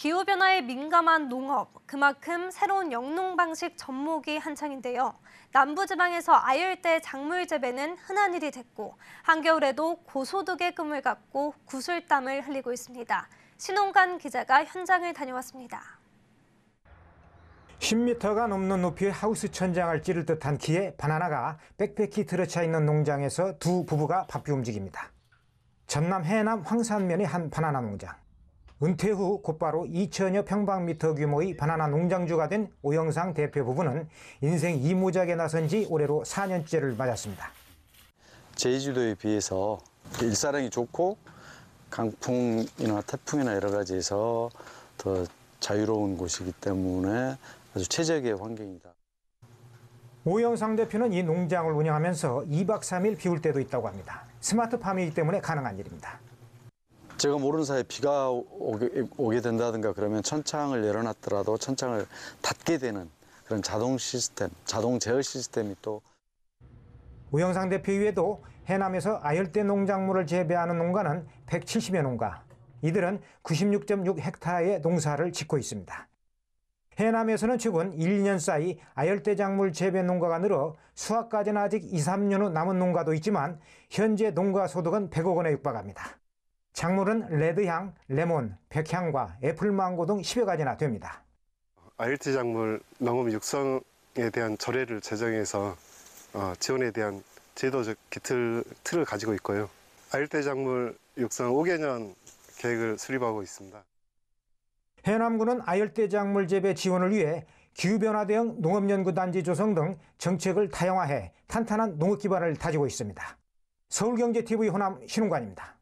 기후변화에 민감한 농업, 그만큼 새로운 영농 방식 접목이 한창인데요. 남부지방에서 아열대 작물 재배는 흔한 일이 됐고 한겨울에도 고소득의 꿈을 갖고 구슬땀을 흘리고 있습니다. 신홍관 기자가 현장을 다녀왔습니다. 10m가 넘는 높이의 하우스 천장을 찌를 듯한 키에 바나나가 빽빽히 들어차 있는 농장에서 두 부부가 바삐 움직입니다. 전남 해남 황산면의 한 바나나 농장. 은퇴 후 곧바로 2천여 평방미터 규모의 바나나 농장주가 된 오영상 대표 부부는 인생 이무작에 나선 지 올해로 4년째를 맞았습니다. 제주도에 비해서 일사량이 좋고 강풍이나 태풍이나 여러 가지에서 더 자유로운 곳이기 때문에 아주 최적의 환경이다. 오영상 대표는 이 농장을 운영하면서 2박 3일 비울 때도 있다고 합니다. 스마트팜이기 때문에 가능한 일입니다. 제가 모르는 사이에 비가 오게, 오게 된다든가 그러면 천창을 열어놨더라도 천창을 닫게 되는 그런 자동 시스템, 자동 제어 시스템이 또 우영상 대표 이 외에도 해남에서 아열대 농작물을 재배하는 농가는 170여 농가. 이들은 96.6 헥타의 농사를 짓고 있습니다. 해남에서는 최근 1, 2년 사이 아열대 작물 재배 농가가 늘어 수확까지는 아직 2, 3년 후 남은 농가도 있지만 현재 농가 소득은 100억 원에 육박합니다. 작물은 레드향, 레몬, 백향과 애플망고 등 10여 가지나 됩니다. ILT 작물 농업 육성에 대한 조례를 제정해서 어, 지원에 대한 제도적 기틀 틀을 가지고 있고요. ILT 작물 육성 5개년 계획을 수립하고 있습니다. 해남군은 아열대 작물 재배 지원을 위해 기후변화 대응 농업연구단지 조성 등 정책을 다양화해 탄탄한 농업 기반을 다지고 있습니다. 서울경제TV 호남 신웅관입니다.